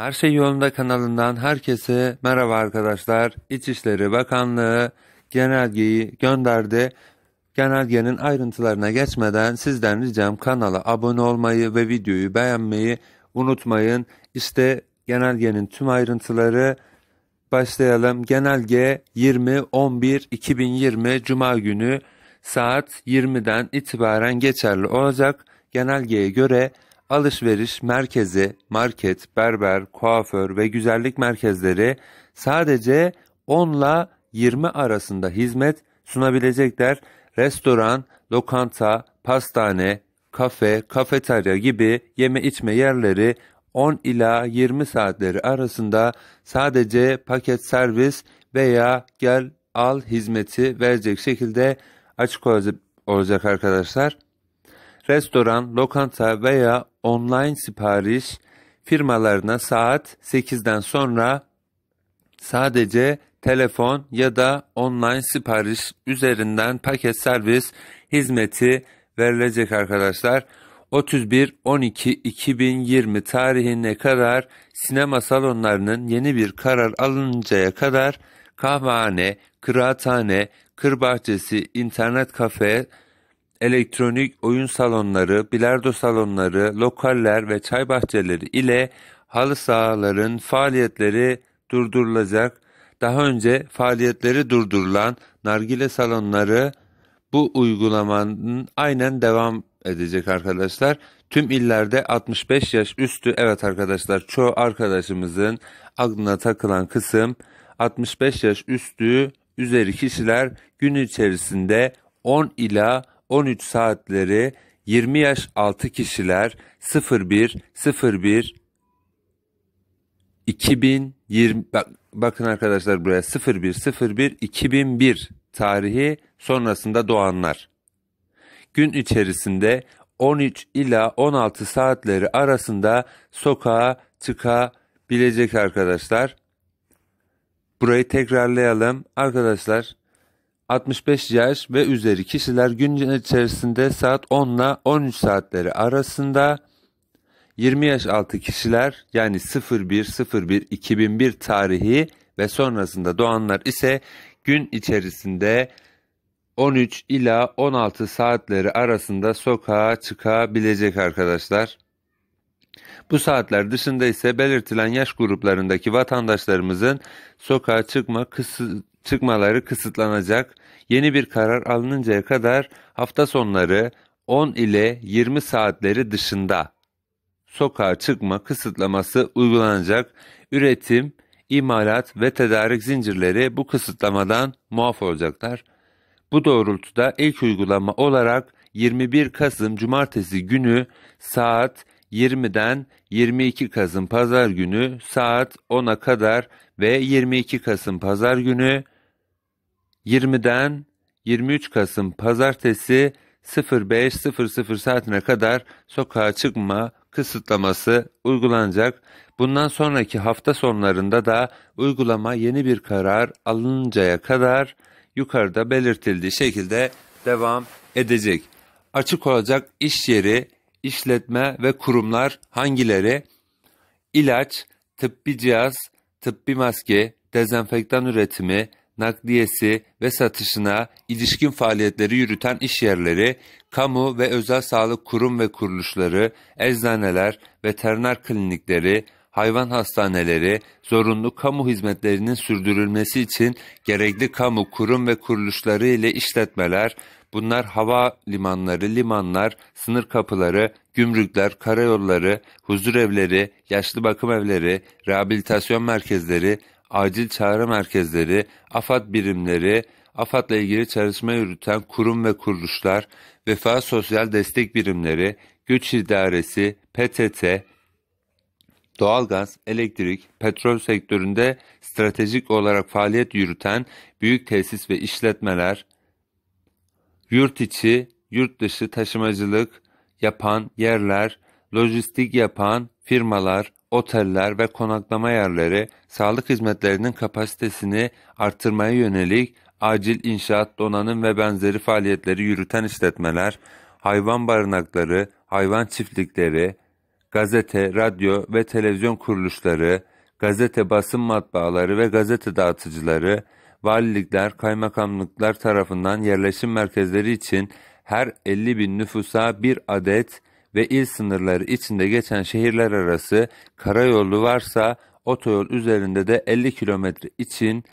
Her Şey Yolunda kanalından herkese merhaba arkadaşlar. İçişleri Bakanlığı genelgeyi gönderdi. Genelgenin ayrıntılarına geçmeden sizden ricam kanala abone olmayı ve videoyu beğenmeyi unutmayın. İşte genelgenin tüm ayrıntıları başlayalım. Genelge 20.11.2020 Cuma günü saat 20'den itibaren geçerli olacak. Genelgeye göre alışveriş, merkezi, market, berber, kuaför ve güzellik merkezleri sadece 10 ile 20 arasında hizmet sunabilecekler. Restoran, lokanta, pastane, kafe, kafeterya gibi yeme içme yerleri 10 ila 20 saatleri arasında sadece paket servis veya gel al hizmeti verecek şekilde açık olacak arkadaşlar. Restoran, lokanta veya online sipariş firmalarına saat 8'den sonra sadece telefon ya da online sipariş üzerinden paket servis hizmeti verilecek arkadaşlar. 31 12 2020 tarihine kadar sinema salonlarının yeni bir karar alınıncaya kadar kahvehane, kıraathane, kır bahçesi, internet kafe, elektronik oyun salonları, bilardo salonları, lokaller ve çay bahçeleri ile halı sahaların faaliyetleri durdurulacak. Daha önce faaliyetleri durdurulan nargile salonları bu uygulamanın aynen devam edecek arkadaşlar. Tüm illerde 65 yaş üstü evet arkadaşlar çoğu arkadaşımızın aklına takılan kısım 65 yaş üstü üzeri kişiler gün içerisinde 10 ila 13 saatleri 20 yaş altı kişiler 01 01 2020 bak, bakın arkadaşlar buraya 01 01 2001 tarihi sonrasında doğanlar. Gün içerisinde 13 ila 16 saatleri arasında sokağa çıkabilecek arkadaşlar. Burayı tekrarlayalım arkadaşlar. 65 yaş ve üzeri kişiler gün içerisinde saat 10 ile 13 saatleri arasında 20 yaş altı kişiler yani 01-01-2001 tarihi ve sonrasında doğanlar ise gün içerisinde 13 ila 16 saatleri arasında sokağa çıkabilecek arkadaşlar. Bu saatler dışında ise belirtilen yaş gruplarındaki vatandaşlarımızın sokağa çıkma kısıt çıkmaları kısıtlanacak. Yeni bir karar alınıncaya kadar hafta sonları 10 ile 20 saatleri dışında sokağa çıkma kısıtlaması uygulanacak. Üretim, imalat ve tedarik zincirleri bu kısıtlamadan muaf olacaklar. Bu doğrultuda ilk uygulama olarak 21 Kasım Cumartesi günü saat 20'den 22 Kasım Pazar günü saat 10'a kadar ve 22 Kasım Pazar günü 20'den 23 Kasım Pazartesi 05.00 saatine kadar sokağa çıkma kısıtlaması uygulanacak. Bundan sonraki hafta sonlarında da uygulama yeni bir karar alınıncaya kadar yukarıda belirtildiği şekilde devam edecek. Açık olacak iş yeri işletme ve kurumlar hangileri? İlaç, tıbbi cihaz, tıbbi maske, dezenfektan üretimi, nakliyesi ve satışına ilişkin faaliyetleri yürüten iş yerleri, kamu ve özel sağlık kurum ve kuruluşları, eczaneler, veteriner klinikleri, hayvan hastaneleri, zorunlu kamu hizmetlerinin sürdürülmesi için gerekli kamu kurum ve kuruluşları ile işletmeler, Bunlar hava limanları, limanlar, sınır kapıları, gümrükler, karayolları, huzurevleri, yaşlı bakım evleri, rehabilitasyon merkezleri, acil çağrı merkezleri, AFAD birimleri, AFAD'la ilgili çalışma yürüten kurum ve kuruluşlar, vefa sosyal destek birimleri, güç idaresi, PTT, doğalgaz, elektrik, petrol sektöründe stratejik olarak faaliyet yürüten büyük tesis ve işletmeler, yurt içi, yurt dışı taşımacılık yapan yerler, lojistik yapan firmalar, oteller ve konaklama yerleri sağlık hizmetlerinin kapasitesini artırmaya yönelik acil inşaat, donanım ve benzeri faaliyetleri yürüten işletmeler, hayvan barınakları, hayvan çiftlikleri, gazete, radyo ve televizyon kuruluşları, gazete basın matbaaları ve gazete dağıtıcıları, valilikler, kaymakamlıklar tarafından yerleşim merkezleri için her 50 bin nüfusa bir adet ve il sınırları içinde geçen şehirler arası karayolu varsa otoyol üzerinde de 50 kilometre için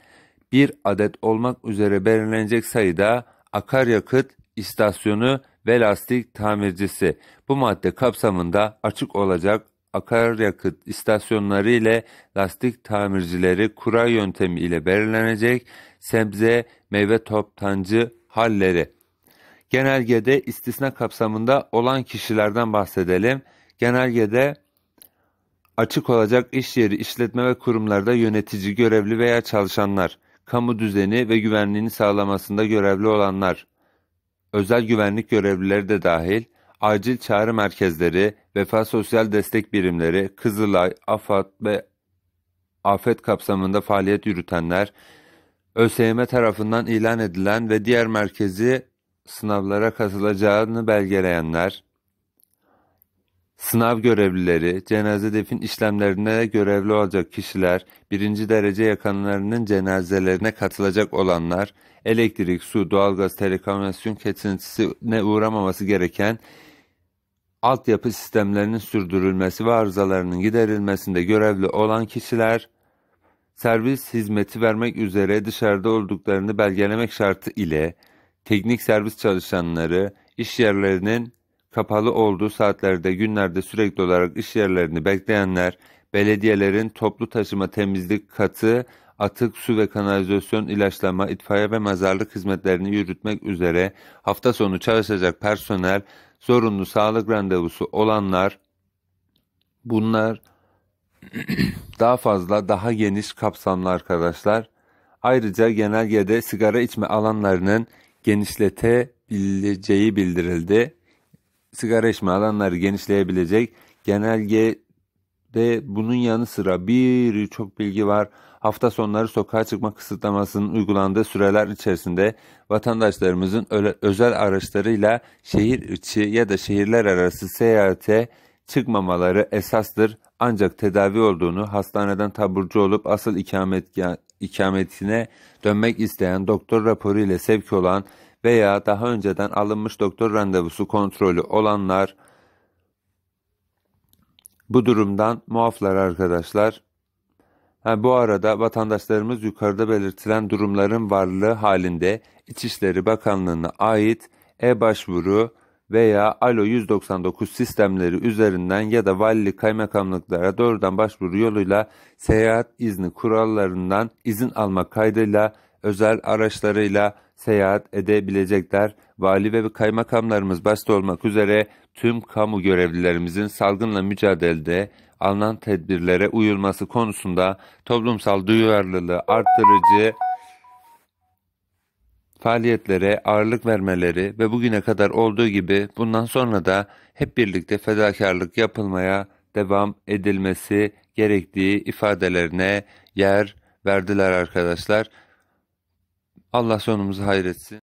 bir adet olmak üzere belirlenecek sayıda akaryakıt istasyonu ve lastik tamircisi bu madde kapsamında açık olacak akaryakıt istasyonları ile lastik tamircileri kura yöntemi ile belirlenecek sebze, meyve toptancı halleri. Genelgede istisna kapsamında olan kişilerden bahsedelim. Genelgede açık olacak iş yeri, işletme ve kurumlarda yönetici, görevli veya çalışanlar, kamu düzeni ve güvenliğini sağlamasında görevli olanlar, özel güvenlik görevlileri de dahil, acil çağrı merkezleri, vefa sosyal destek birimleri, Kızılay, AFAD ve afet kapsamında faaliyet yürütenler, ÖSYM tarafından ilan edilen ve diğer merkezi sınavlara katılacağını belgeleyenler, sınav görevlileri, cenaze defin işlemlerine görevli olacak kişiler, birinci derece yakınlarının cenazelerine katılacak olanlar, elektrik, su, doğalgaz, telekomünikasyon kesintisine uğramaması gereken altyapı sistemlerinin sürdürülmesi ve arızalarının giderilmesinde görevli olan kişiler, servis hizmeti vermek üzere dışarıda olduklarını belgelemek şartı ile teknik servis çalışanları iş yerlerinin kapalı olduğu saatlerde günlerde sürekli olarak iş yerlerini bekleyenler, belediyelerin toplu taşıma temizlik katı, atık su ve kanalizasyon ilaçlama, itfaiye ve mezarlık hizmetlerini yürütmek üzere hafta sonu çalışacak personel zorunlu sağlık randevusu olanlar bunlar daha fazla daha geniş kapsamlı arkadaşlar. Ayrıca genelgede sigara içme alanlarının genişletebileceği bildirildi. Sigara içme alanları genişleyebilecek genelge ve bunun yanı sıra birçok bilgi var. Hafta sonları sokağa çıkma kısıtlamasının uygulandığı süreler içerisinde vatandaşlarımızın özel araçlarıyla şehir içi ya da şehirler arası seyahate çıkmamaları esastır. Ancak tedavi olduğunu, hastaneden taburcu olup asıl ikamet, ikametine dönmek isteyen doktor raporu ile sevk olan veya daha önceden alınmış doktor randevusu kontrolü olanlar bu durumdan muaflar arkadaşlar. Ha, bu arada vatandaşlarımız yukarıda belirtilen durumların varlığı halinde İçişleri Bakanlığı'na ait e-başvuru veya ALO 199 sistemleri üzerinden ya da valili kaymakamlıklara doğrudan başvuru yoluyla seyahat izni kurallarından izin alma kaydıyla özel araçlarıyla seyahat edebilecekler. Vali ve kaymakamlarımız başta olmak üzere tüm kamu görevlilerimizin salgınla mücadelede alınan tedbirlere uyulması konusunda toplumsal duyarlılığı arttırıcı faaliyetlere ağırlık vermeleri ve bugüne kadar olduğu gibi bundan sonra da hep birlikte fedakarlık yapılmaya devam edilmesi gerektiği ifadelerine yer verdiler arkadaşlar. Allah sonumuzu hayretsin.